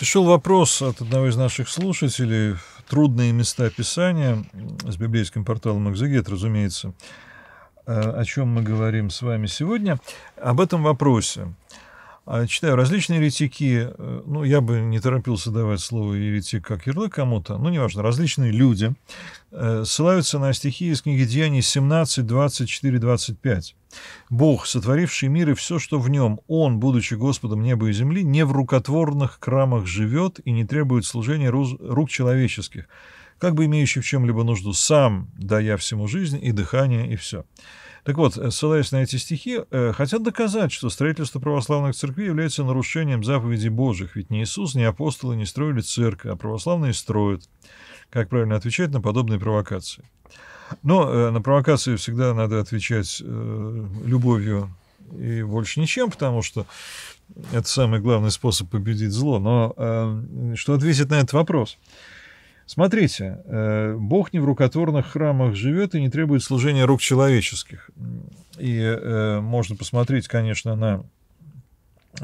Пришел вопрос от одного из наших слушателей. Трудные места Писания с библейским порталом «Экзегет», разумеется. Э, о чем мы говорим с вами сегодня? Об этом вопросе. А, читаю различные еретики, э, ну, я бы не торопился давать слово еретик как ярлык кому-то, ну, неважно, различные люди э, ссылаются на стихи из книги Деяний 17, 24, 25. «Бог, сотворивший мир и все, что в нем, Он, будучи Господом неба и земли, не в рукотворных крамах живет и не требует служения рук человеческих, как бы имеющий в чем-либо нужду, сам, дая всему жизнь и дыхание, и все». Так вот, э, ссылаясь на эти стихи, э, хотят доказать, что строительство православных церквей является нарушением заповедей Божьих, ведь ни Иисус, ни апостолы не строили церковь, а православные строят. Как правильно отвечать на подобные провокации? Но э, на провокации всегда надо отвечать любовью и больше ничем, потому что это самый главный способ победить зло. Но что ответить на этот вопрос? Смотрите, э, Бог не в рукотворных храмах живет и не требует служения рук человеческих. И э, можно посмотреть, конечно, на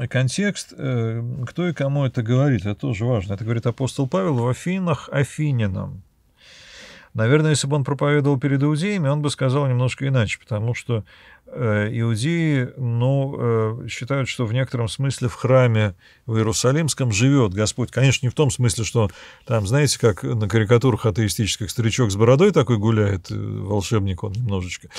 контекст, э, кто и кому это говорит, это тоже важно. Это говорит апостол Павел в Афинах афининам. Наверное, если бы он проповедовал перед иудеями, он бы сказал немножко иначе, потому что Э, иудеи ну, э, считают, что в некотором смысле в храме в Иерусалимском живет Господь. Конечно, не в том смысле, что там, знаете, как на карикатурах атеистических старичок с бородой такой гуляет, э, волшебник он немножечко,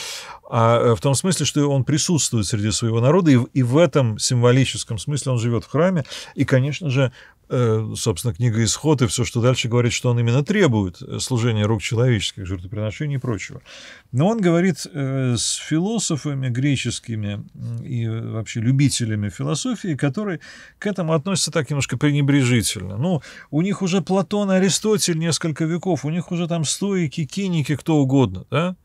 а в том смысле, что он присутствует среди своего народа, и, и в этом символическом смысле он живет в храме. И, конечно же, Э, собственно, книга «Исход» и все, что дальше говорит, что он именно требует э, служения рук человеческих, жертвоприношений и прочего. Но он говорит э, с философами греческими и вообще любителями философии, которые к этому относятся так немножко пренебрежительно. Ну, у них уже Платон, Аристотель несколько веков, у них уже там стоики, киники, кто угодно, да?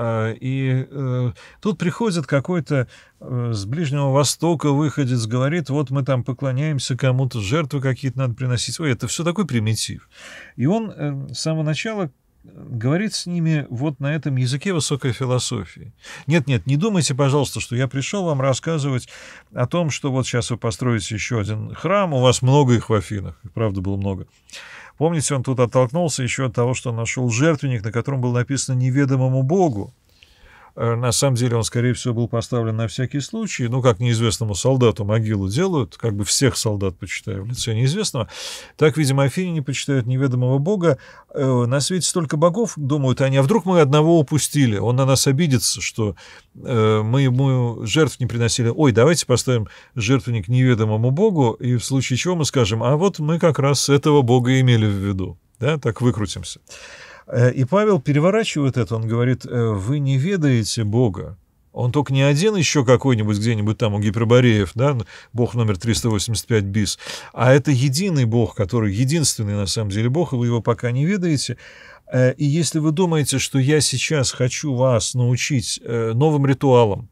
А, и э, тут приходит какой-то э, с Ближнего Востока выходец, говорит, вот мы там поклоняемся кому-то, жертвы какие-то надо приносить. Ой, это все такой примитив. И он э, с самого начала говорит с ними вот на этом языке высокой философии. Нет-нет, не думайте, пожалуйста, что я пришел вам рассказывать о том, что вот сейчас вы построите еще один храм, у вас много их в Афинах, правда было много. Помните, он тут оттолкнулся еще от того, что нашел жертвенник, на котором было написано «неведомому Богу». Э, на самом деле он, скорее всего, был поставлен на всякий случай. Ну, как неизвестному солдату могилу делают, как бы всех солдат, почитаю, в лице неизвестного. Так, видимо, Афини не почитают неведомого бога. Э, на свете столько богов, думают они, а вдруг мы одного упустили? Он на нас обидится, что э, мы ему жертв не приносили. Ой, давайте поставим жертвенник неведомому богу, и в случае чего мы скажем, а вот мы как раз этого бога имели в виду. Да, так выкрутимся. Э, и Павел переворачивает это, он говорит, «Э, вы не ведаете Бога. Он только не один еще какой-нибудь где-нибудь там у гипербореев, да, бог номер 385 бис, а это единый бог, который единственный на самом деле бог, и вы его пока не ведаете. Э, и если вы думаете, что я сейчас хочу вас научить новым ритуалам,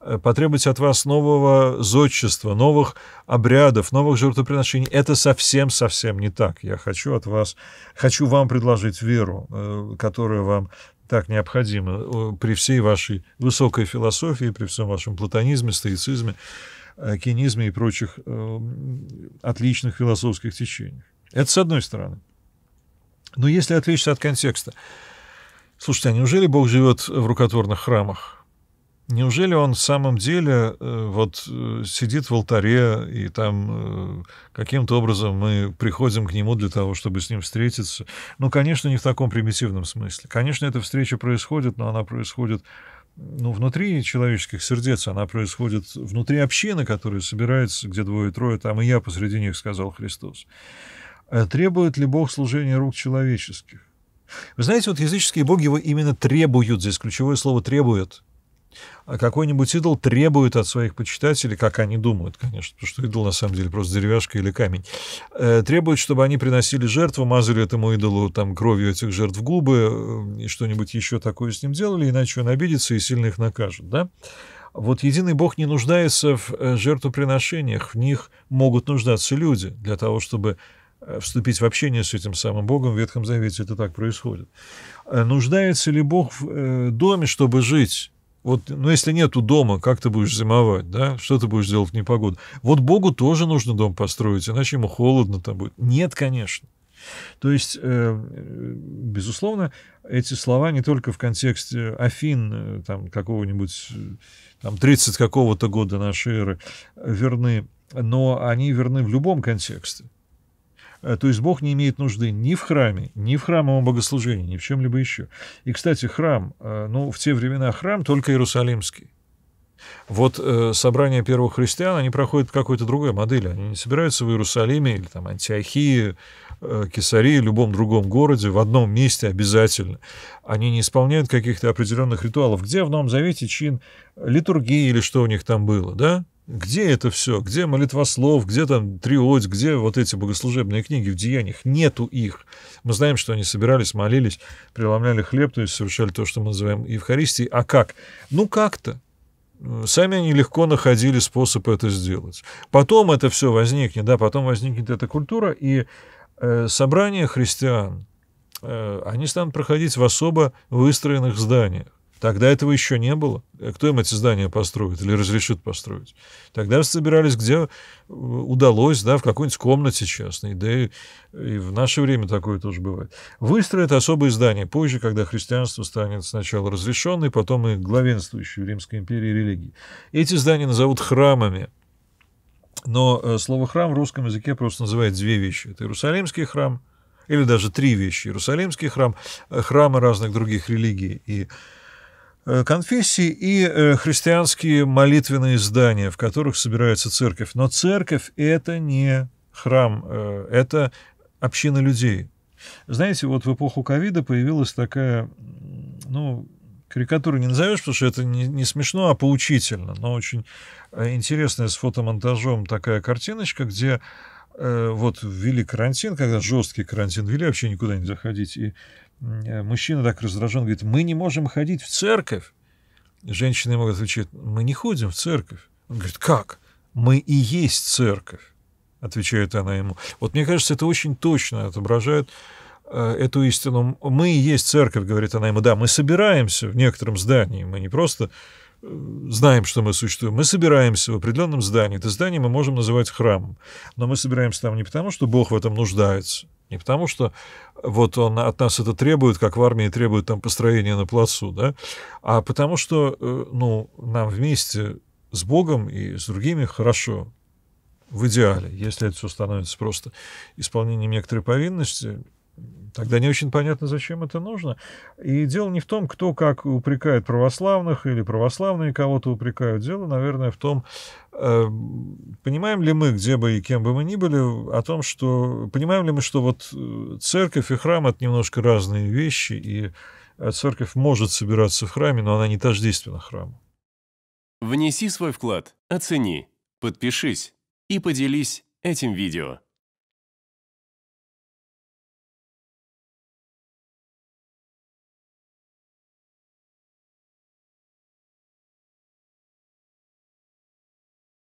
Э, Потребуйте от вас нового зодчества, новых обрядов, новых жертвоприношений. Это совсем-совсем не так. Я хочу от вас, хочу вам предложить веру, э, которая вам так необходима при всей вашей высокой философии, при всем вашем платонизме, стоицизме, э, кинизме и прочих отличных философских течениях. Это с одной стороны. Но если отвлечься от контекста, слушайте, а неужели Бог живет в рукотворных храмах? Неужели он в самом деле э, вот э, сидит в алтаре, и там э, каким-то образом мы приходим к нему для того, чтобы с ним встретиться? Ну, конечно, не в таком примитивном смысле. Конечно, эта встреча происходит, но она происходит ну, внутри человеческих сердец, она происходит внутри общины, которая собирается, где двое-трое, там и я посреди них, сказал Христос. Требует ли Бог служения рук человеческих? Вы знаете, вот языческие боги его именно требуют, здесь ключевое слово «требует», а какой-нибудь идол требует от своих почитателей, как они думают, конечно, потому что идол на самом деле просто деревяшка или камень, э, требует, чтобы они приносили жертву, мазали этому идолу там кровью этих жертв губы э, и что-нибудь еще такое с ним делали, иначе он обидится и сильно их накажет, да? Вот единый Бог не нуждается в э, жертвоприношениях, в них могут нуждаться люди для того, чтобы вступить в общение с этим самым Богом. В Ветхом Завете это так происходит. Нуждается ли Бог в доме, чтобы жить? Вот, ну, если нету дома, как ты будешь зимовать, да? Что ты будешь делать в непогоду? Вот Богу тоже нужно дом построить, иначе ему холодно там будет. Нет, конечно. То есть, э, э, безусловно, эти слова не только в контексте Афин, э, там, какого-нибудь, там, 30 какого-то года нашей эры верны, но они верны в любом контексте. Э, то есть Бог не имеет нужды ни в храме, ни в храмовом богослужении, ни в чем-либо еще. И, кстати, храм, э, ну, в те времена храм только Иерусалимский. Вот э, собрания первых христиан, они проходят по какой-то другой модели. Они не собираются в Иерусалиме или там Антиохии, э, Кесарии, любом другом городе, в одном месте обязательно. Они не исполняют каких-то определенных ритуалов. Где в Новом Завете чин литургии или что у них там было, да? Где это все? Где молитвослов? Где там триодь? Где вот эти богослужебные книги в деяниях? Нету их. Мы знаем, что они собирались, молились, преломляли хлеб, то есть совершали то, что мы называем Евхаристией. А как? Ну как-то. Сами они легко находили способ это сделать. Потом это все возникнет, да, потом возникнет эта культура, и э, собрания христиан, э, они станут проходить в особо выстроенных зданиях. Тогда этого еще не было. Э, кто им эти здания построит или разрешит построить? Тогда собирались где э, удалось, да, в какой-нибудь комнате частной, да и, и в наше время такое тоже бывает. Выстроят особые здания позже, когда христианство станет сначала разрешенной, потом и главенствующей в Римской империи религии. Эти здания назовут храмами. Но э, слово «храм» в русском языке просто называет две вещи. Это Иерусалимский храм или даже три вещи. Иерусалимский храм, храмы разных других религий и религий Э, конфессии и э, христианские молитвенные здания, в которых собирается церковь. Но церковь — это не храм, э, это община людей. Знаете, вот в эпоху ковида появилась такая, ну, карикатуру не назовешь, потому что это не, не смешно, а поучительно, но очень интересная с фотомонтажом такая картиночка, где э, вот ввели карантин, когда жесткий карантин ввели, вообще никуда не заходить, и Э, мужчина так раздражен, говорит, мы не можем ходить в церковь. Женщина ему отвечает, мы не ходим в церковь. Он говорит, как? Мы и есть церковь, отвечает она ему. Вот мне кажется, это очень точно отображает э, эту истину. Мы и есть церковь, говорит она ему. Да, мы собираемся в некотором здании, мы не просто знаем, что мы существуем. Мы собираемся в определенном здании. Это здание мы можем называть храмом. Но мы собираемся там не потому, что Бог в этом нуждается, не потому, что вот он от нас это требует, как в армии требует там построения на плацу, да, а потому что, э, ну, нам вместе с Богом и с другими хорошо, в идеале, если это все становится просто исполнением некоторой повинности, Тогда не очень понятно, зачем это нужно. И дело не в том, кто как упрекает православных или православные кого-то упрекают. Дело, наверное, в том, эм, понимаем ли мы, где бы и кем бы мы ни были, о том, что... Понимаем ли мы, что вот э, церковь и храм — это немножко разные вещи, и э, церковь может собираться в храме, но она не тождественна храму. Внеси свой вклад, оцени, подпишись и поделись этим видео.